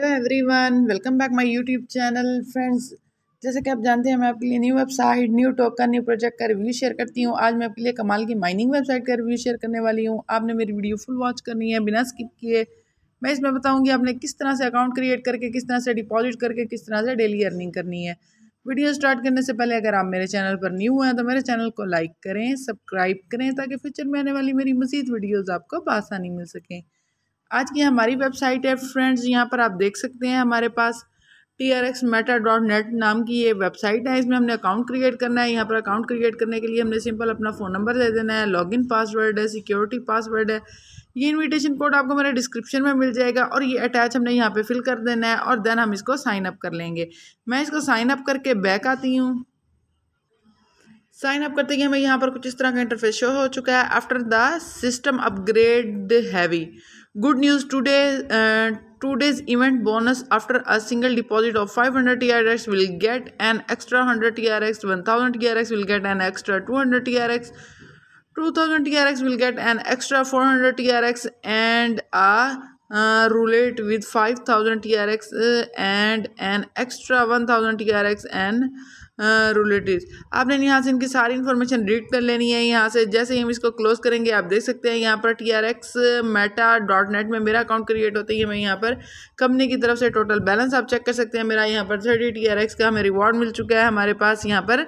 hello everyone welcome back my YouTube channel friends जैसे कि आप जानते हैं मैं आपके लिए new website new token new project का रिव्यू शेयर करती हूँ आज मैं आपके लिए कमाल की माइनिंग वेबसाइट का रिव्यू शेयर करने वाली हूँ आपने मेरी वीडियो फुल वॉच करनी है बिना स्किप किए मैं इसमें बताऊँगी आपने किस तरह से अकाउंट क्रिएट करके किस तरह से डिपॉजिट करके किस तरह से डेली अर्निंग करनी है वीडियो स्टार्ट करने से पहले अगर आप मेरे चैनल पर न्यू हैं तो मेरे चैनल को लाइक करें सब्सक्राइब करें ताकि फ्यूचर में आने वाली मेरी मज़ीद वीडियोज़ आपको बसानी मिल सकें आज की हमारी वेबसाइट है फ्रेंड्स यहाँ पर आप देख सकते हैं हमारे पास T R X meta dot net नाम की ये वेबसाइट है इसमें हमने अकाउंट क्रिएट करना है यहाँ पर अकाउंट क्रिएट करने के लिए हमने सिंपल अपना फ़ोन नंबर दे देना है लॉगिन पासवर्ड है सिक्योरिटी पासवर्ड है ये इनविटेशन कोड आपको मेरे डिस्क्रिप्शन में मिल जाएगा और ये अटैच हमने यहाँ पे फिल कर देना है और देन हम इसको साइन अप कर लेंगे मैं इसको साइन अप करके बैक आती हूँ साइन अप करते ही हमें यहाँ पर कुछ इस तरह का इंटरफेस शो हो चुका है after the system upgrade heavy good news today two days event bonus after a single deposit of five hundred T R X will get an extra hundred T R X one thousand T R X will get an extra two hundred T R X two thousand T R X will get an extra four hundred T R X and a X and an extra one thousand T R X and relative हाँ, आपने यहाँ से इनकी सारी information read कर लेनी है यहाँ से जैसे ही हम इसको क्लोज करेंगे आप देख सकते हैं यहाँ पर T R X meta dot net में मेरा अकाउंट क्रिएट होता है मैं यहाँ पर कंपनी की तरफ से टोटल बैलेंस आप चेक कर सकते हैं मेरा यहाँ पर थर्टी टी आर एक्स का हमें रिवॉर्ड मिल चुका है हमारे पास यहाँ पर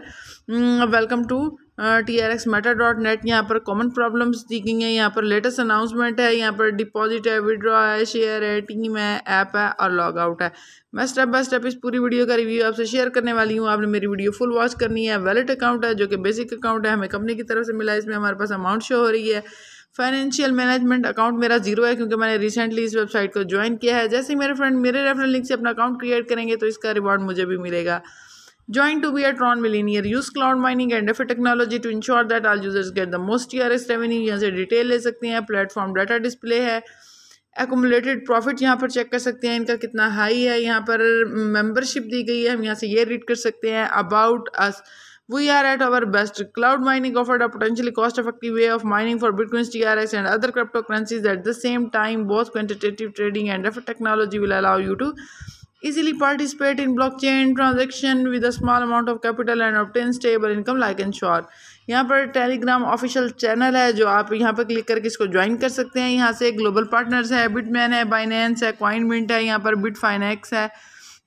welcome hmm, to T R X meta dot net यहाँ पर कॉमन प्रॉब्लम्स दी गई हैं यहाँ पर लेटेस्ट अनाउंसमेंट है यहाँ पर डिपॉजिट है विड्रॉ है शेयर है टीम है ऐप है और लॉग आउट है मैं स्टेप बाय स्टेप इस पूरी वीडियो का रिव्यू आपसे शेयर करने वाली हूँ आपने मेरी वीडियो फुल वॉच करनी है वैलेट अकाउंट है जो कि बेसिक अकाउंट है हमें कंपनी की तरफ से मिला है इसमें हमारे पास अमाउंट शो हो रही है फाइनेंशियल मैनेजमेंट अकाउंट मेरा जीरो है क्योंकि मैंने रिसेंटली इस वेबसाइट को ज्वाइन किया है जैसे ही मेरे फ्रेंड मेरे रेफरल लिंक से अपना अकाउंट क्रिएट करेंगे तो इसका रिवॉर्ड मुझे भी मिलेगा joined to be a Tron millennial use cloud mining and FA technology to ensure that all users get the most TRS revenue यहाँ से डिटेल ले सकते हैं प्लेटफॉर्म डाटा डिस्प्ले है एकोमुलेटेड प्रॉफिट यहाँ पर चेक कर सकते हैं इनका कितना हाई है यहाँ पर मेम्बरशिप दी गई है हम यहाँ से ये रीड कर सकते हैं about us we are at our best cloud mining offer a potentially cost effective way of mining for bitcoin T R S and other crypto currencies at the same time बहुत quantitative trading and technology will allow you to easily participate in blockchain transaction with a small amount of capital and obtain stable income like sure यहाँ पर Telegram official channel है जो आप यहाँ पर click करके इसको ज्वाइन कर सकते हैं यहाँ से ग्लोबल पार्टनर्स है बिटमैन है बाइनेंस है क्वाइन मिंट है यहाँ पर बिट फाइनेक्स है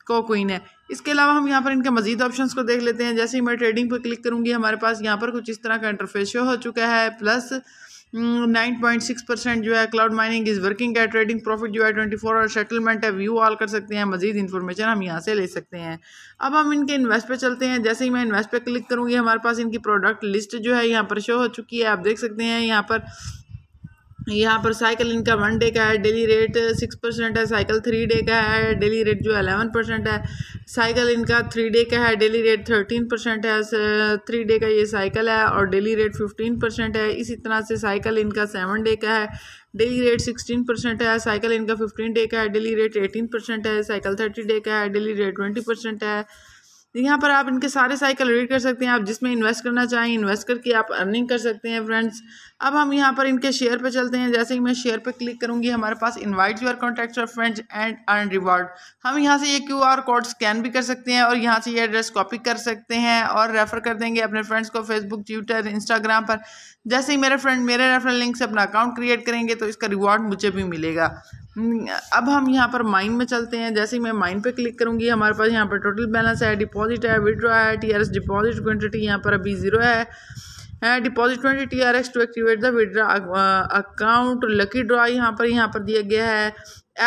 कोकुइन है इसके अलावा हम यहाँ पर इनके मजीद ऑप्शन को देख लेते हैं जैसे ही मैं ट्रेडिंग पर क्लिक करूँगी हमारे पास यहाँ पर कुछ इस तरह का इंटरफेस शो हो चुका है plus nine point six percent जो है क्लाउड माइनिंग इज़ वर्किंग है ट्रेडिंग प्रॉफिट जो है ट्वेंटी फोर आवर सेटलमेंट है व्यू ऑल कर सकते हैं मजीद इन्फॉर्मेशन हम यहाँ से ले सकते हैं अब हम इनके इन्वेस्ट पे चलते हैं जैसे ही मैं इन्वेस्ट पे क्लिक करूँगी हमारे पास इनकी प्रोडक्ट लिस्ट जो है यहाँ पर शो हो चुकी है आप देख सकते हैं यहाँ पर यहाँ पर साइकिल इनका वन डे का है डेली रेट सिक्स परसेंट है साइकिल थ्री डे का है डेली रेट जो है अलेवन परसेंट है साइकिल इनका थ्री डे का है डेली रेट थर्टीन परसेंट है थ्री डे का ये साइकिल है और डेली रेट फिफ्टीन परसेंट है इसी तरह से साइकिल इनका सेवन डे का है डेली रेट सिक्सटीन परसेंट है साइकिल इनका फिफ्टीन डे का है डेली रेट एटीन परसेंट है साइकिल थर्टी डे का है डेली रेट ट्वेंटी परसेंट है यहाँ पर आप इनके सारे साइकिल रीड कर सकते हैं आप जिसमें इन्वेस्ट करना चाहें इन्वेस्ट करके आप अर्निंग कर सकते हैं फ्रेंड्स अब हम यहाँ पर इनके शेयर पर चलते हैं जैसे ही मैं शेयर पर क्लिक करूँगी हमारे पास इनवाइट योर कॉन्टैक्ट और फ्रेंड्स एंड अर्न रिवॉर्ड हम यहाँ से ये यह क्यू आर कोड स्कैन भी कर सकते हैं और यहाँ से ये यह एड्रेस कॉपी कर सकते हैं और रेफ़र कर देंगे अपने फ्रेंड्स को फेसबुक ट्विटर इंस्टाग्राम पर जैसे ही मेरे फ्रेंड मेरे रेफरल लिंक से अपना अकाउंट क्रिएट करेंगे तो इसका रिवॉर्ड मुझे भी मिलेगा हम्म, अब हम यहाँ पर माइन में चलते हैं जैसे ही मैं माइन पे क्लिक करूँगी हमारे पास यहाँ पर टोटल बैलेंस है डिपॉजिट है विड्रॉ है टी डिपॉजिट क्वान्टिटी यहाँ पर अभी ज़ीरो है deposit twenty T R X to activate the withdraw account lucky draw यहाँ पर यहाँ पर दिया गया है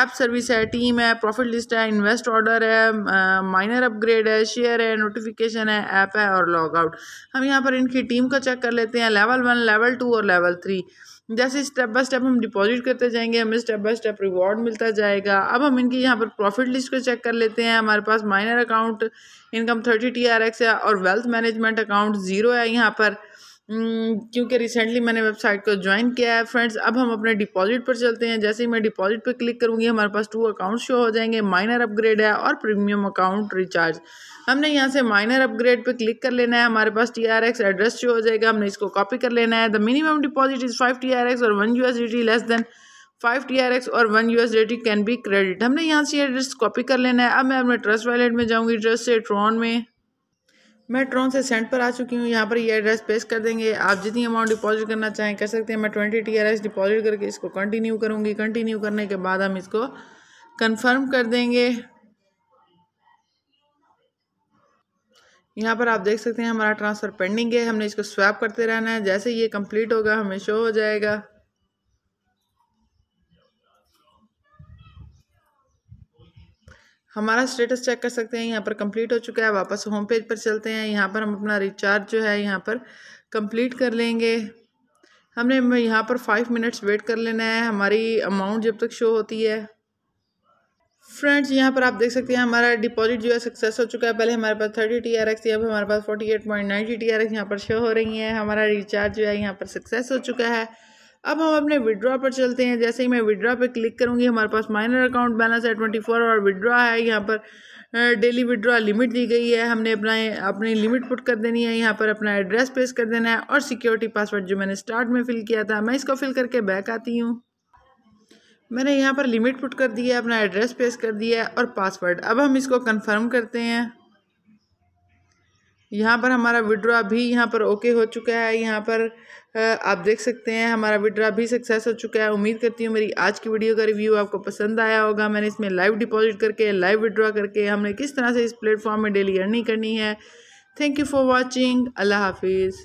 ऐप सर्विस है टीम है प्रॉफिट लिस्ट है इन्वेस्ट ऑर्डर है माइनर uh, अपग्रेड है शेयर है नोटिफिकेशन है ऐप है और लॉग आउट हम यहाँ पर इनकी टीम का चेक कर लेते हैं लेवल वन लेवल टू और लेवल थ्री जैसे स्टेप बाय स्टेप हम डिपॉजिट करते जाएंगे हमें स्टेप बाय स्टेप रिवॉर्ड मिलता जाएगा अब हम इनकी यहाँ पर प्रॉफिट लिस्ट को चेक कर लेते हैं हमारे पास miner account income thirty T R X है और वेल्थ मैनेजमेंट अकाउंट ज़ीरो है यहाँ पर हम्म, क्योंकि रिसेंटली मैंने वेबसाइट को ज्वाइन किया है फ्रेंड्स अब हम अपने डिपॉजिट पर चलते हैं जैसे ही मैं डिपॉजिट पर क्लिक करूँगी हमारे पास टू अकाउंट शो हो जाएंगे माइनर अपग्रेड है और प्रीमियम अकाउंट रिचार्ज हमने यहाँ से माइनर अपग्रेड पर क्लिक कर लेना है हमारे पास T R X address show हो जाएगा हमने इसको कॉपी कर लेना है the minimum deposit is five T R X और one U S D T less than five T R X और one U S D T can be credit हमने यहाँ से एड्रेस कॉपी कर लेना है अब मैं अपने ट्रस्ट वैलेट में जाऊँगी ट्रस्ट से ट्रॉन में मैं ट्रॉन से सेंट पर आ चुकी हूँ यहाँ पर ये एड्रेस पेश कर देंगे आप जितनी अमाउंट डिपॉजिट करना चाहें कर सकते हैं मैं twenty T R S deposit करके इसको कंटिन्यू करूँगी कंटिन्यू करने के बाद हम इसको कंफर्म कर देंगे यहाँ पर आप देख सकते हैं हमारा ट्रांसफ़र पेंडिंग है हमने इसको स्वैप करते रहना है जैसे ये कंप्लीट होगा हमें शो हो जाएगा हमारा स्टेटस चेक कर सकते हैं यहाँ पर कंप्लीट हो चुका है वापस होम पेज पर चलते हैं यहाँ पर हम अपना रिचार्ज जो है यहाँ पर कंप्लीट कर लेंगे हमने यहाँ पर फाइव मिनट्स वेट कर लेना है हमारी अमाउंट जब तक शो होती है फ्रेंड्स यहाँ पर आप देख सकते हैं हमारा डिपॉजिट जो है सक्सेस हो चुका है पहले हमारे पास थर्टी टी आर एक्स थी अब हमारे पास forty eight point ninety T R X यहाँ पर शो हो रही है हमारा रिचार्ज जो है यहाँ पर सक्सेस हो चुका है अब हम अपने विड्रॉ पर चलते हैं जैसे ही मैं विड्रॉ पर क्लिक करूँगी हमारे पास माइनर अकाउंट बैलेंस है ट्वेंटी फोर और विड्रॉ है यहाँ पर डेली विड्रॉ लिमिट दी गई है हमने अपना अपनी लिमिट पुट कर देनी है यहाँ पर अपना एड्रेस पेश कर देना है और सिक्योरिटी पासवर्ड जो मैंने स्टार्ट में फ़िल किया था मैं इसको फ़िल करके बैक आती हूँ मैंने यहाँ पर लिमिट पुट कर दी है अपना एड्रेस पेश कर दिया है और पासवर्ड अब हम इसको कंफर्म करते हैं यहाँ पर हमारा विड्रॉ भी यहाँ पर ओके हो चुका है यहाँ पर आप देख सकते हैं हमारा विड्रा भी सक्सेस हो चुका है उम्मीद करती हूँ मेरी आज की वीडियो का रिव्यू आपको पसंद आया होगा मैंने इसमें लाइव डिपॉजिट करके लाइव विड्रॉ करके हमने किस तरह से इस प्लेटफॉर्म में डेली अर्निंग करनी है थैंक यू फॉर वॉचिंग अल्लाह हाफिज़